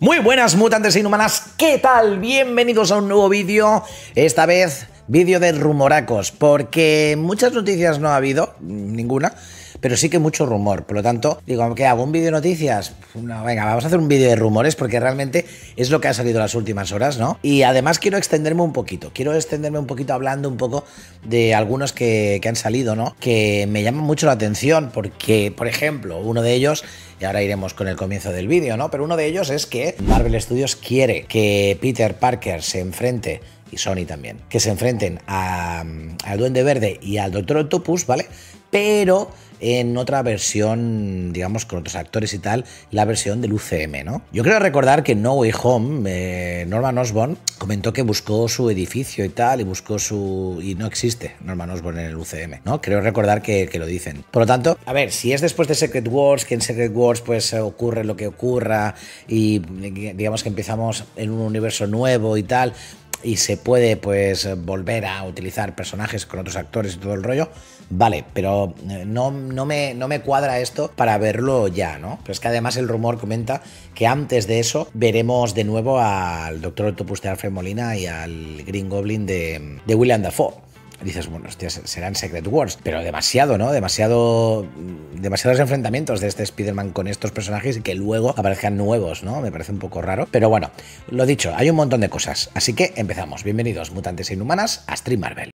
Muy buenas mutantes inhumanas, ¿qué tal? Bienvenidos a un nuevo vídeo, esta vez vídeo de rumoracos, porque muchas noticias no ha habido, ninguna, pero sí que mucho rumor. Por lo tanto, digo, que hago? ¿Un vídeo de noticias? No, venga, vamos a hacer un vídeo de rumores porque realmente es lo que ha salido las últimas horas, ¿no? Y además quiero extenderme un poquito, quiero extenderme un poquito hablando un poco de algunos que, que han salido, ¿no? Que me llaman mucho la atención porque, por ejemplo, uno de ellos y ahora iremos con el comienzo del vídeo, ¿no? Pero uno de ellos es que Marvel Studios quiere que Peter Parker se enfrente y Sony también, que se enfrenten mm, al Duende Verde y al Doctor Octopus, ¿vale? Pero en otra versión, digamos, con otros actores y tal, la versión del UCM, ¿no? Yo creo recordar que en No Way Home, eh, Norman Osborn comentó que buscó su edificio y tal, y buscó su... y no existe Norman Osborn en el UCM, ¿no? Creo recordar que, que lo dicen. Por lo tanto, a ver, si es después de Secret Wars, que en Secret Wars pues ocurre lo que ocurra y digamos que empezamos en un universo nuevo y tal, y se puede pues volver a utilizar personajes con otros actores y todo el rollo, vale, pero eh, no, no, me, no me cuadra esto para verlo ya, ¿no? Pero es que además el rumor comenta que antes de eso veremos de nuevo al Doctor Octopus de Alfred Molina y al Green Goblin de, de William Dafoe dices, bueno, hostia, serán Secret Wars, pero demasiado, ¿no? Demasiado, mm, demasiados enfrentamientos de este Spider-Man con estos personajes y que luego aparezcan nuevos, ¿no? Me parece un poco raro. Pero bueno, lo dicho, hay un montón de cosas. Así que empezamos. Bienvenidos, mutantes e inhumanas, a Stream Marvel.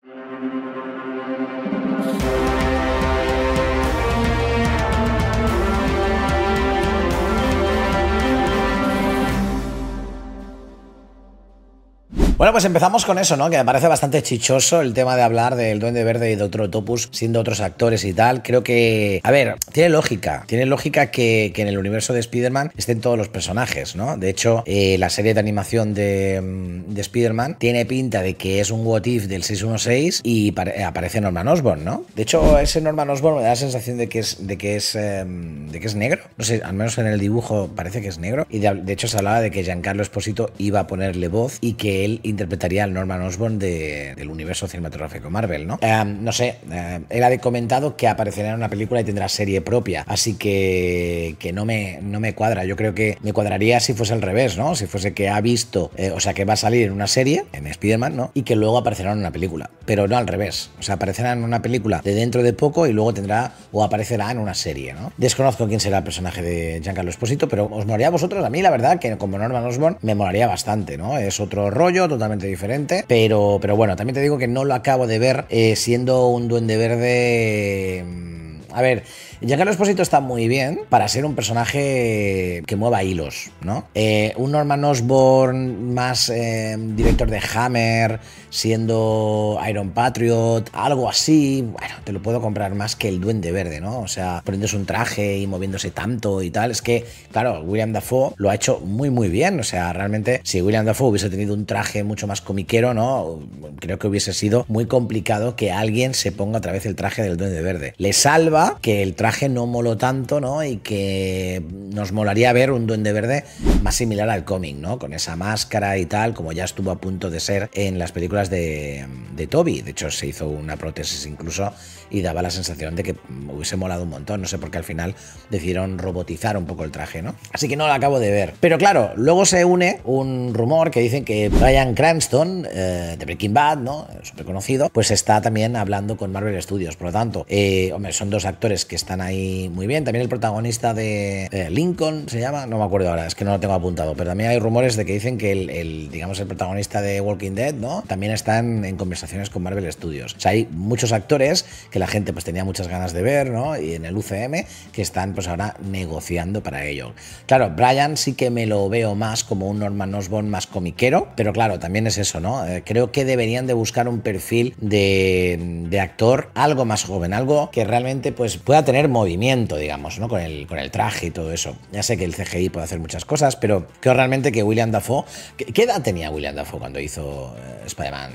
Bueno, pues empezamos con eso, ¿no? Que me parece bastante chichoso el tema de hablar del Duende Verde y Doctor Otopus siendo otros actores y tal. Creo que, a ver, tiene lógica. Tiene lógica que, en el universo de Spider-Man estén todos los personajes, ¿no? De hecho, eh, la serie de animación de, mm, de Spider-Man tiene pinta de que es un what if del 616 y aparece Norman Osborn, ¿no? De hecho, ese Norman Osborn me da la sensación de que es, de que es, em, de que es negro. No sé, al menos en el dibujo parece que es negro. Y de, de hecho se hablaba de que Giancarlo Esposito iba a ponerle voz y que él interpretaría al Norman Osborn del universo cinematográfico Marvel, ¿no? Em, no sé, em, él ha comentado que aparecerá en una película y tendrá serie propia, así que, que no, me, no me cuadra. Yo creo que me cuadraría si fuese al revés, ¿no? Si fuese que ha visto, eh, o sea, que va a salir en una serie, en Spider-Man, ¿no? Y que luego aparecerá en una película, pero no al revés. O sea, aparecerá en una película de dentro de poco y luego tendrá o aparecerá en una serie, ¿no? Desconozco quién será el personaje de Giancarlo Esposito, pero os moriría a vosotros. A mí, la verdad, que como Norman Osborn me molaría bastante, ¿no? Es otro rollo, diferente. Pero, pero bueno, también te digo que no lo acabo de ver eh, siendo un duende verde mm, a ver, el Esposito está muy bien para ser un personaje que mueva hilos, ¿no? Eh, un Norman Osborn más eh, director de Hammer, siendo Iron Patriot, algo así, bueno, te lo puedo comprar más que el Duende Verde, ¿no? O sea, poniéndose un traje y moviéndose tanto y tal. Es que, claro, William Dafoe lo ha hecho muy, muy bien. O sea, realmente, si William Dafoe hubiese tenido un traje mucho más comiquero, ¿no? Creo que hubiese sido muy complicado que alguien se ponga otra vez el traje del Duende Verde. Le salva que el traje no moló tanto, ¿no? Y que nos molaría ver un duende verde más similar al cómic, ¿no? Con esa máscara y tal, como ya estuvo a punto de ser en las películas de, de Toby. De hecho, se hizo una prótesis incluso y daba la sensación de que hubiese molado un montón. No sé por qué al final decidieron robotizar un poco el traje, ¿no? Así que no lo acabo de ver. Pero claro, luego se une un rumor que dicen que Brian Cranston, eh, de Breaking Bad, ¿no? Súper conocido, pues está también hablando con Marvel Studios. Por lo tanto, eh, hombre, son dos actores que están ahí muy bien. También el protagonista de eh, Lincoln se llama, no me acuerdo ahora, es que no lo tengo apuntado, pero también hay rumores de que dicen que el, el digamos, el protagonista de Walking Dead, ¿no? También están en conversaciones con Marvel Studios. O sea, hay muchos actores que la gente pues tenía muchas ganas de ver, ¿no? Y en el UCM, que están pues ahora negociando para ello. Claro, Brian sí que me lo veo más como un Norman Osborn más comiquero, pero claro, también es eso, ¿no? Eh, creo que deberían de buscar un perfil de, actor algo más joven, algo que realmente pues pueda tener movimiento, digamos, ¿no? Con el, con el traje y todo eso. Ya sé que el CGI puede hacer muchas cosas, pero creo realmente que William Dafoe... qué edad tenía William Dafoe cuando hizo eh, Spider-Man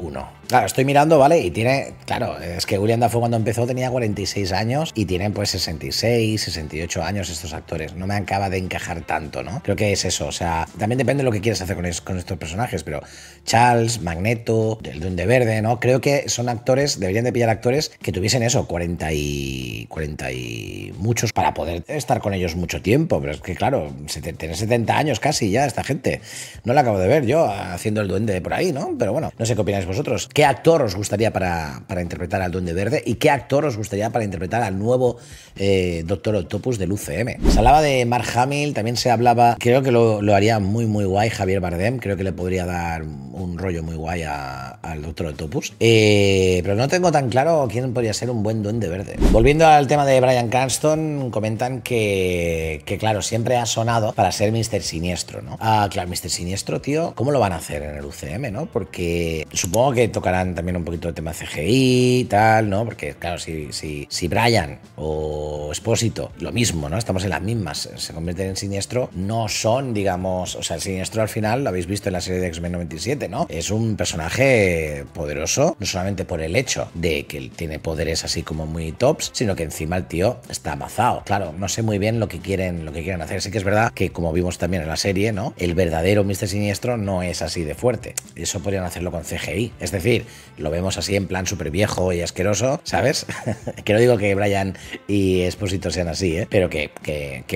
1? Claro, estoy mirando, ¿vale? Y tiene, claro, es que William Dafoe cuando empezó tenía 46 años y tienen pues 66, 68 años estos actores. No me acaba de encajar tanto, ¿no? Creo que es eso, o sea, también depende de lo que quieras hacer con, estos personajes, pero Charles, Magneto, el Duende Verde, ¿no? Creo que son actores, deberían de pillar actores que tuviesen eso, 40 y, 40 y muchos para poder estar con ellos mucho tiempo, pero es que claro, tener 70 años casi ya esta gente. No la acabo de ver yo haciendo el duende por ahí, ¿no? Pero bueno, no sé qué opináis vosotros. ¿Qué actor os gustaría para, interpretar al Duende Verde? ¿Y qué actor os gustaría para interpretar al nuevo eh, Doctor Octopus del UCM? Se hablaba de Mark Hamill, también se hablaba, creo que lo, haría muy, muy guay Javier Bardem, creo que le podría dar un rollo muy guay al Doctor Octopus. Eh, pero no tengo tan claro quién podría ser un buen Duende Verde. Volviendo al tema de Brian Cranston, comentan que, que claro, siempre ha sonado para ser Mr. Siniestro, ¿no? Ah, claro, Mr. Siniestro, tío, ¿cómo lo van a hacer en el UCM, no? Porque supongo que tocará también un poquito de tema CGI y tal, ¿no? Porque, claro, si, si, si Brian o Espósito, lo mismo, ¿no? Estamos en las mismas, se convierten en siniestro, no son, digamos, o sea, el siniestro al final, lo habéis visto en la serie de X-Men 97, ¿no? Es un personaje poderoso, no solamente por el hecho de que tiene poderes así como muy tops, sino que encima el tío está amazado. Claro, no sé muy bien lo que quieren, lo que quieren hacer. Sí que es verdad que, como vimos también en la serie, ¿no? El verdadero Mr. Siniestro no es así de fuerte. Eso podrían hacerlo con CGI. Es decir, lo vemos así en plan súper viejo y asqueroso, ¿sabes? que no digo que Brian y Esposito sean así, ¿eh? pero que,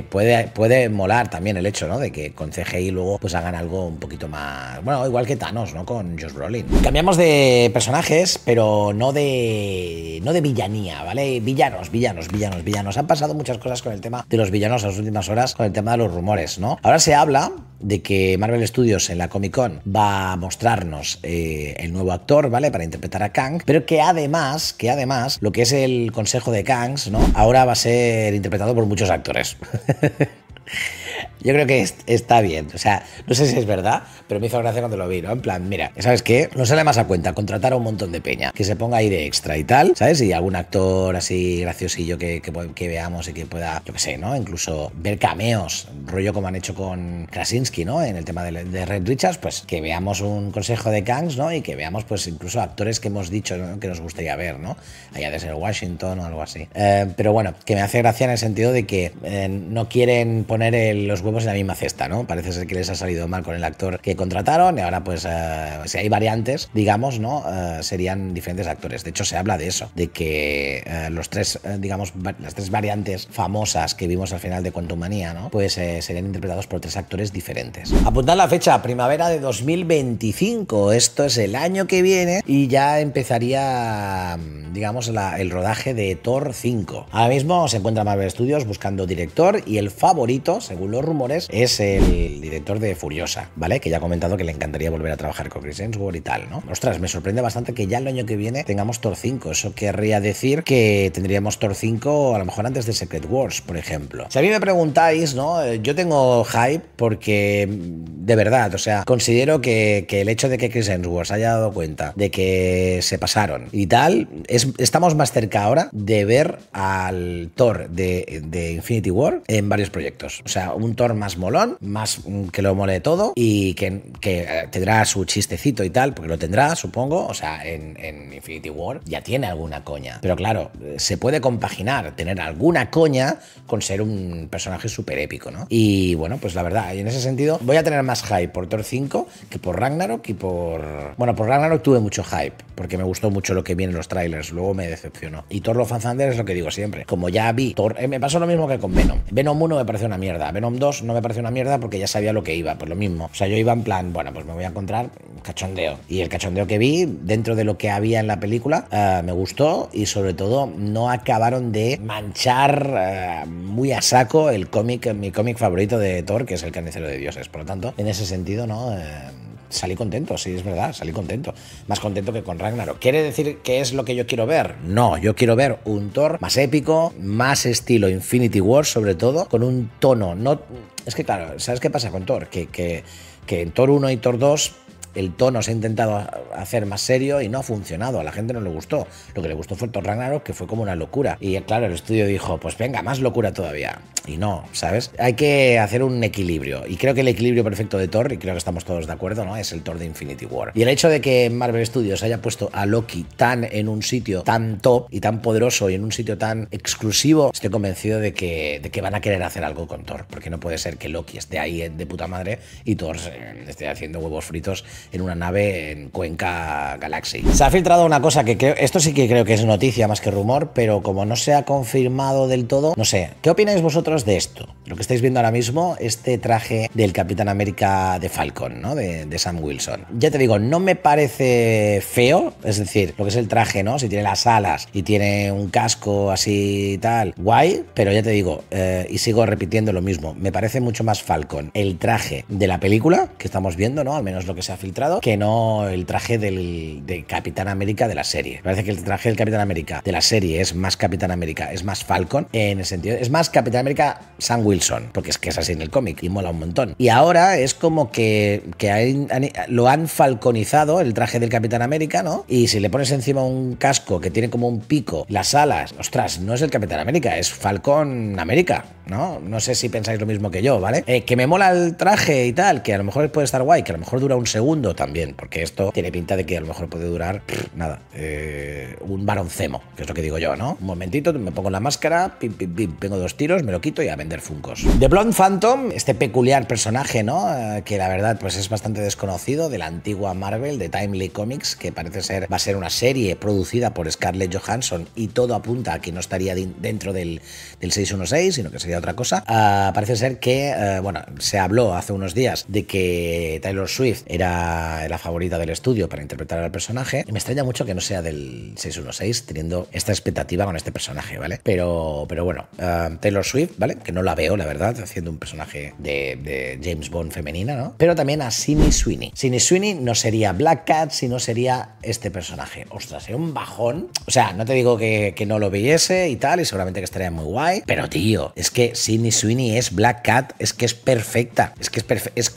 puede, puede molar también el hecho, ¿no? De que con CGI luego pues hagan algo un poquito más, bueno, igual que Thanos, ¿no? Con Josh Brolin. Cambiamos de personajes, pero no de, no de villanía, ¿vale? Villanos, villanos, villanos, villanos. Han pasado muchas cosas con el tema de los villanos en las últimas horas, con el tema de los rumores, ¿no? Ahora se habla de que Marvel Studios en la Comic Con va a mostrarnos eh, el nuevo actor, ¿vale? Para interpretar a Kang, pero que además, que además, lo que es el consejo de Kangs, ¿no? Ahora va a ser interpretado por muchos actores. Yo creo que está bien. O sea, no sé si es verdad, pero me hizo gracia cuando lo vi, ¿no? En plan, mira, ¿sabes qué? No sale más a cuenta contratar a un montón de peña que se ponga ahí de extra y tal, ¿sabes? Y algún actor así graciosillo que, veamos y que pueda, yo qué sé, ¿no? Incluso ver cameos, rollo como han hecho con Krasinski, ¿no? En el tema de, Red Richards, pues que veamos un consejo de Kangs, ¿no? Y que veamos, pues, incluso actores que hemos dicho que nos gustaría ver, ¿no? Allá desde ser Washington o algo así. Eh, pero bueno, que me hace gracia en el sentido de que eh, no quieren poner los huevos pues en la misma cesta, ¿no? Parece ser que les ha salido mal con el actor que contrataron y ahora pues eh, si hay variantes, digamos, ¿no? Eh, serían diferentes actores. De hecho se habla de eso, de que eh, los tres, digamos, las tres variantes famosas que vimos al final de Quantumania, ¿no? Pues serían interpretados por tres actores diferentes. Apuntad la fecha, primavera de 2025. Esto es el año que viene y ya empezaría, digamos, el rodaje de Thor 5. Ahora mismo se encuentra Marvel Studios buscando director y el favorito, según los rumores, es el director de Furiosa, ¿vale? Que ya ha comentado que le encantaría volver a trabajar con Chris Hemsworth y tal, ¿no? Ostras, me sorprende bastante que ya el año que viene tengamos Thor 5. Eso querría decir que tendríamos Thor 5 a lo mejor antes de Secret Wars, por ejemplo. Si a mí me preguntáis, ¿no? Eh, yo tengo hype porque mm, de verdad, o sea, considero que, el hecho de que Chris Hemsworth haya dado cuenta de que se pasaron y tal, estamos más cerca ahora de ver al Thor de, de Infinity War en varios proyectos. O sea, un Thor más molón, más que lo mole todo y que, eh, tendrá su chistecito y tal, porque lo tendrá, supongo. O sea, en, Infinity War ya tiene alguna coña. Pero claro, se puede compaginar tener alguna coña con ser un personaje súper épico, ¿no? Y bueno, pues la verdad, en ese sentido, voy a tener más hype por Thor 5 que por Ragnarok y por. Bueno, por Ragnarok tuve mucho hype, porque me gustó mucho lo que vi en los trailers, luego me decepcionó. Y Thor Love and es lo que digo siempre. Como ya vi, Thor, eh, me pasó lo mismo que con Venom. Venom 1 me parece una mierda, Venom 2 no me pareció una mierda porque ya sabía lo que iba, pues lo mismo. O sea, yo iba en plan, bueno, pues me voy a encontrar cachondeo. Y el cachondeo que vi, dentro de lo que había en la película, eh, me gustó y sobre todo no acabaron de manchar eh, muy a saco el cómic, mi cómic favorito de Thor, que es El Carnicero de Dioses. Por lo tanto, en ese sentido, ¿no? Eh, salí contento, sí, es verdad, salí contento. Más contento que con Ragnarok. ¿Quiere decir que es lo que yo quiero ver? No, yo quiero ver un Thor más épico, más estilo Infinity War, sobre todo, con un tono. No, es que claro, ¿sabes qué pasa con Thor? Que, que, que en Thor 1 y Thor 2 el tono se ha intentado hacer más serio y no ha funcionado. A la gente no le gustó. Lo que le gustó fue el Thor Ragnarok, que fue como una locura. Y claro, el estudio dijo, pues venga, más locura todavía. Y no, ¿sabes? Hay que hacer un equilibrio. Y creo que el equilibrio perfecto de Thor, y creo que estamos todos de acuerdo, ¿no? Es el Thor de Infinity War. Y el hecho de que Marvel Studios haya puesto a Loki tan en un sitio tan top y tan poderoso y en un sitio tan exclusivo, estoy convencido de que, de que van a querer hacer algo con Thor. Porque no puede ser que Loki esté ahí eh, de puta madre y Thor eh, esté haciendo huevos fritos en una nave en Cuenca Galaxy. Se ha filtrado una cosa que esto sí que creo que es noticia más que rumor, pero como no se ha confirmado del todo, no sé. ¿Qué opináis vosotros? de esto. Lo que estáis viendo ahora mismo, este traje del Capitán América de Falcon, ¿no? De, Sam Wilson. Ya te digo, no me parece feo, es decir, lo que es el traje, ¿no? Si tiene las alas y tiene un casco así y tal, guay, pero ya te digo, eh, y sigo repitiendo lo mismo, me parece mucho más Falcon el traje de la película, que estamos viendo, ¿no? Al menos lo que se ha filtrado, que no el traje del, Capitán América de la serie. parece que el traje del Capitán América de la serie es más Capitán América, es más Falcon, en el sentido, es más Capitán América San Sam Wilson, porque es que es así en el cómic y mola un montón. Y ahora es como que, que lo han falconizado, el traje del Capitán América, ¿no? Y si le pones encima un casco que tiene como un pico, las alas, ostras, no es el Capitán América, es Falcón América, ¿no? No sé si pensáis lo mismo que yo, ¿vale? Eh, que me mola el traje y tal, que a lo mejor puede estar guay, que a lo mejor dura un segundo también, porque esto tiene pinta de que a lo mejor puede durar, nada, eh, un baroncemo, que es lo que digo yo, ¿no? Un momentito, me pongo la máscara, pim, pim, pim, tengo dos tiros, me lo quito y a vender Funkos. The Blonde Phantom, este peculiar personaje, ¿no? Eh, que la verdad pues es bastante desconocido de la antigua Marvel, de Timely Comics, que parece ser, va a ser una serie producida por Scarlett Johansson y todo apunta a que no estaría dentro del, 616, sino que sería otra cosa. Ah, parece ser que, eh, bueno, se habló hace unos días de que Taylor Swift era la favorita del estudio para interpretar al personaje. Y me extraña mucho que no sea del 616, teniendo esta expectativa con este personaje, ¿vale? Pero, pero bueno, eh, Taylor Swift va que no la veo, la verdad, haciendo un personaje de, James Bond femenina, ¿no? Pero también a Sidney Sweeney. Sidney Sweeney no sería Black Cat, sino sería este personaje. Ostras, sería un bajón. O sea, no te digo que, no lo viese y tal, y seguramente que estaría muy guay, pero tío, es que Sidney Sweeney es Black Cat, es que es perfecta. Es que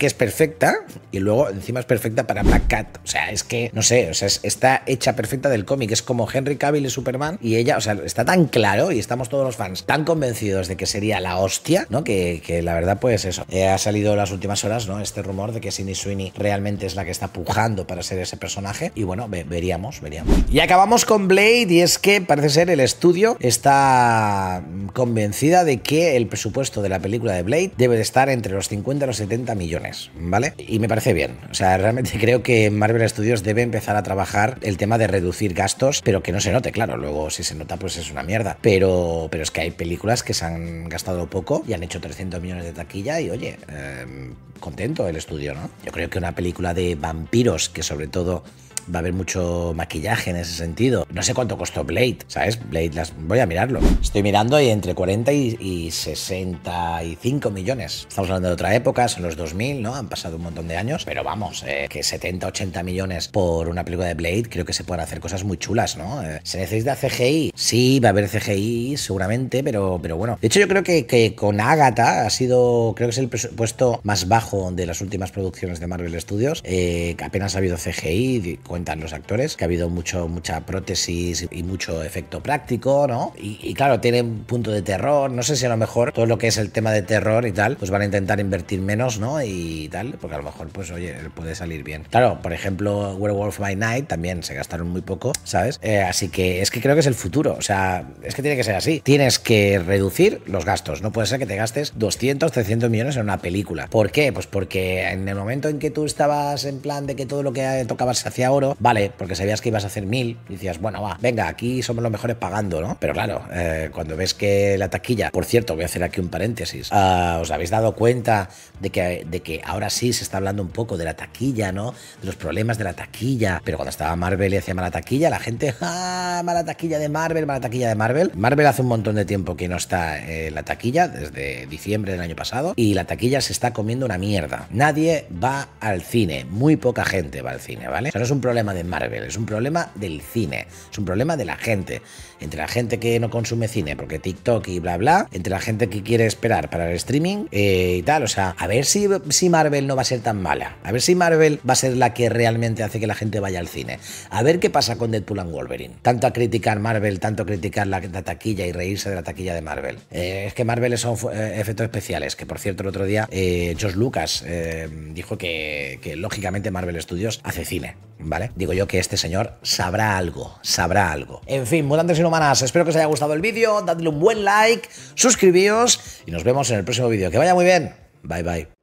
es, perfecta y luego encima es perfecta para Black Cat. O sea, es que, no sé, o sea, está hecha perfecta del cómic. Es como Henry Cavill y Superman y ella, o sea, está tan claro y estamos todos los fans tan convencidos de que sería la hostia, ¿no? Que, la verdad, pues eso. Eh, ha salido las últimas horas, ¿no? Este rumor de que Sidney Sweeney realmente es la que está pujando para ser ese personaje. Y bueno, veríamos, veríamos. Y acabamos con Blade, y es que parece ser el estudio está convencida de que el presupuesto de la película de Blade debe de estar entre los 50 y los 70 millones, ¿vale? Y me parece bien. O sea, realmente creo que Marvel Studios debe empezar a trabajar el tema de reducir gastos, pero que no se note, claro. Luego, si se nota, pues es una mierda. Pero, pero es que hay películas que se han gastado estado poco y han hecho 300 millones de taquilla y oye, em, contento el estudio, ¿no? Yo creo que una película de vampiros que sobre todo va a haber mucho maquillaje en ese sentido. No sé cuánto costó Blade, ¿sabes? Blade, las... voy a mirarlo. Estoy mirando y entre 40 y, 65 millones. Estamos hablando de otra época, son los 2000, ¿no? Han pasado un montón de años, pero vamos, eh, que 70, 80 millones por una película de Blade, creo que se pueden hacer cosas muy chulas, ¿no? Eh, ¿Se necesita CGI? Sí, va a haber CGI seguramente, pero, pero bueno. De hecho, yo creo que, con Agatha ha sido, creo que es el presupuesto más bajo de las últimas producciones de Marvel Studios. Eh, apenas ha habido CGI, con los actores, que ha habido mucho, mucha prótesis y mucho efecto práctico, ¿no? Y, claro, tiene un punto de terror, no sé si a lo mejor todo lo que es el tema de terror y tal, pues van a intentar invertir menos, ¿no? Y tal, porque a lo mejor, pues oye, puede salir bien. Claro, por ejemplo, Werewolf by Night también se gastaron muy poco, ¿sabes? Eh, así que es que creo que es el futuro, o sea, es que tiene que ser así. Tienes que reducir los gastos, no puede ser que te gastes 200, 300 millones en una película. ¿Por qué? Pues porque en el momento en que tú estabas en plan de que todo lo que tocabas hacía oro, vale, porque sabías que ibas a hacer mil y decías, bueno, va, venga, aquí somos los mejores pagando, ¿no? Pero claro, eh, cuando ves que la taquilla, por cierto, voy a hacer aquí un paréntesis, ah, os habéis dado cuenta de que, de que ahora sí se está hablando un poco de la taquilla, ¿no? De los problemas de la taquilla, pero cuando estaba Marvel y hacía mala taquilla, la gente, ¡ah! Mala taquilla de Marvel, mala taquilla de Marvel. Marvel hace un montón de tiempo que no está en eh, la taquilla, desde diciembre del año pasado, y la taquilla se está comiendo una mierda. Nadie va al cine, muy poca gente va al cine, ¿vale? Eso no es un problema problema de Marvel, es un problema del cine, es un problema de la gente entre la gente que no consume cine porque TikTok y bla bla, entre la gente que quiere esperar para el streaming eh, y tal. O sea, a ver si, Marvel no va a ser tan mala. A ver si Marvel va a ser la que realmente hace que la gente vaya al cine. A ver qué pasa con Deadpool and Wolverine. Tanto a criticar Marvel, tanto a criticar la, taquilla y reírse de la taquilla de Marvel. Eh, es que Marvel son eh, efectos especiales, que por cierto el otro día George Lucas dijo que, lógicamente Marvel Studios hace cine, ¿vale? Digo yo que este señor sabrá algo, sabrá algo. En fin, si un Espero que os haya gustado el vídeo, dadle un buen like, suscribíos y nos vemos en el próximo vídeo. Que vaya muy bien. Bye bye.